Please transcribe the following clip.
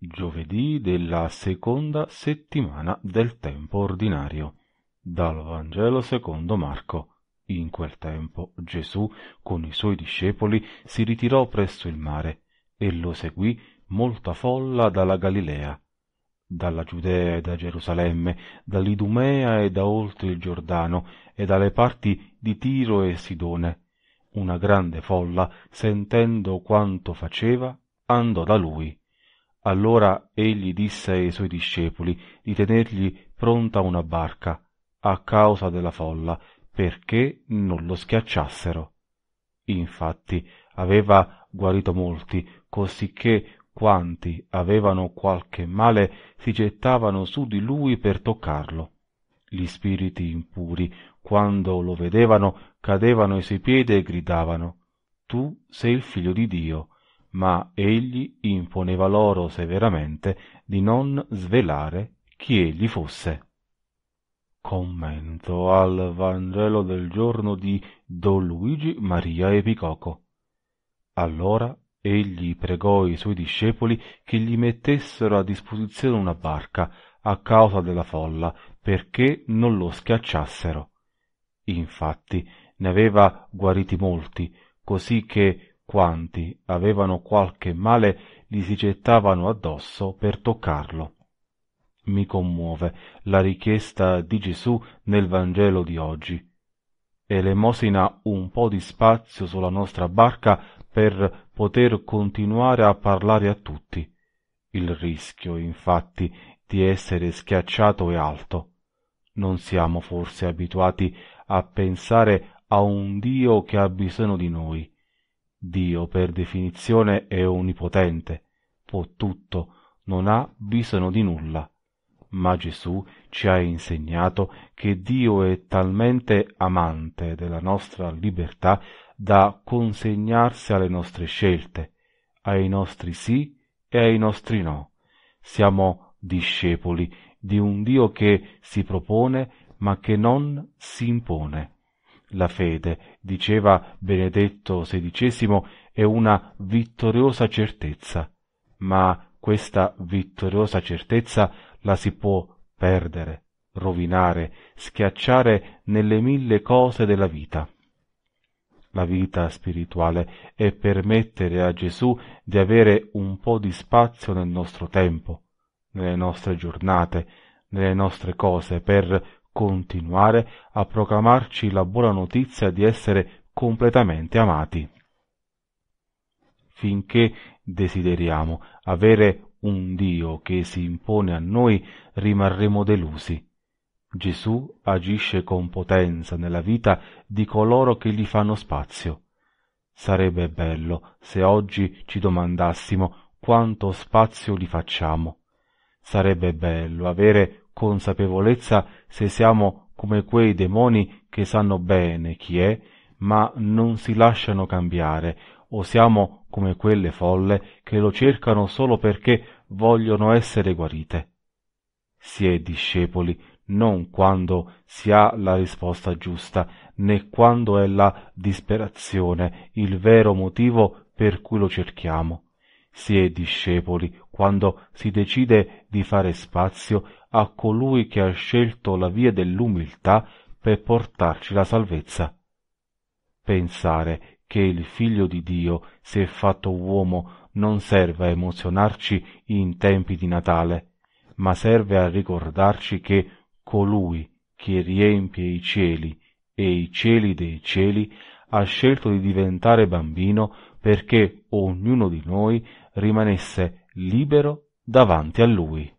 Giovedì della seconda settimana del tempo ordinario. Dal Vangelo secondo Marco. In quel tempo Gesù con i suoi discepoli si ritirò presso il mare e lo seguì molta folla dalla Galilea, dalla Giudea e da Gerusalemme, dall'Idumea e da oltre il Giordano e dalle parti di Tiro e Sidone. Una grande folla, sentendo quanto faceva, andò da lui allora egli disse ai suoi discepoli di tenergli pronta una barca, a causa della folla, perché non lo schiacciassero. Infatti aveva guarito molti, cosicché quanti avevano qualche male si gettavano su di lui per toccarlo. Gli spiriti impuri, quando lo vedevano, cadevano ai suoi piedi e gridavano Tu sei il figlio di Dio ma egli imponeva loro severamente di non svelare chi egli fosse. Commento al Vangelo del giorno di Don Luigi Maria Epicoco. Allora egli pregò i suoi discepoli che gli mettessero a disposizione una barca a causa della folla perché non lo schiacciassero. Infatti ne aveva guariti molti, così che quanti avevano qualche male gli si gettavano addosso per toccarlo. Mi commuove la richiesta di Gesù nel Vangelo di oggi. Elemosina un po' di spazio sulla nostra barca per poter continuare a parlare a tutti. Il rischio, infatti, di essere schiacciato è alto. Non siamo forse abituati a pensare a un Dio che ha bisogno di noi Dio per definizione è onnipotente, può tutto, non ha bisogno di nulla. Ma Gesù ci ha insegnato che Dio è talmente amante della nostra libertà da consegnarsi alle nostre scelte, ai nostri sì e ai nostri no. Siamo discepoli di un Dio che si propone ma che non si impone. La fede, diceva Benedetto XVI, è una vittoriosa certezza, ma questa vittoriosa certezza la si può perdere, rovinare, schiacciare nelle mille cose della vita. La vita spirituale è permettere a Gesù di avere un po' di spazio nel nostro tempo, nelle nostre giornate, nelle nostre cose, per continuare a proclamarci la buona notizia di essere completamente amati. Finché desideriamo avere un Dio che si impone a noi, rimarremo delusi. Gesù agisce con potenza nella vita di coloro che gli fanno spazio. Sarebbe bello se oggi ci domandassimo quanto spazio gli facciamo. Sarebbe bello avere consapevolezza se siamo come quei demoni che sanno bene chi è, ma non si lasciano cambiare, o siamo come quelle folle che lo cercano solo perché vogliono essere guarite. Si è discepoli non quando si ha la risposta giusta, né quando è la disperazione il vero motivo per cui lo cerchiamo, si è discepoli quando si decide di fare spazio a colui che ha scelto la via dell'umiltà per portarci la salvezza. Pensare che il Figlio di Dio si è fatto uomo non serve a emozionarci in tempi di Natale, ma serve a ricordarci che colui che riempie i cieli e i cieli dei cieli ha scelto di diventare bambino perché ognuno di noi rimanesse libero davanti a lui.